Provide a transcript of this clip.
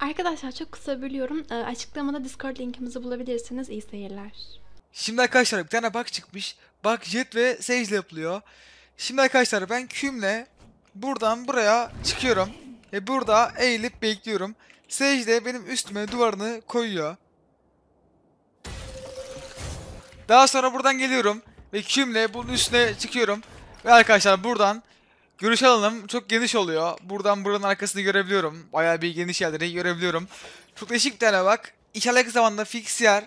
Arkadaşlar çok kısa bölüyorum. E, açıklamada Discord linkimizi bulabilirsiniz. İyi seyirler. Şimdi arkadaşlar bir tane bak çıkmış. Bak Jet ve Sage ile yapılıyor. Şimdi arkadaşlar ben kümle buradan buraya çıkıyorum. Ve burada eğilip bekliyorum. Sage de benim üstüme duvarını koyuyor. Daha sonra buradan geliyorum. Ve kümle bunun üstüne çıkıyorum. Ve arkadaşlar buradan Görüş alanım çok geniş oluyor. Buradan buranın arkasını görebiliyorum. Bayağı bir geniş yerleri görebiliyorum. Çok değişik bir tane bak. İnşallah yakın zamanda fix yer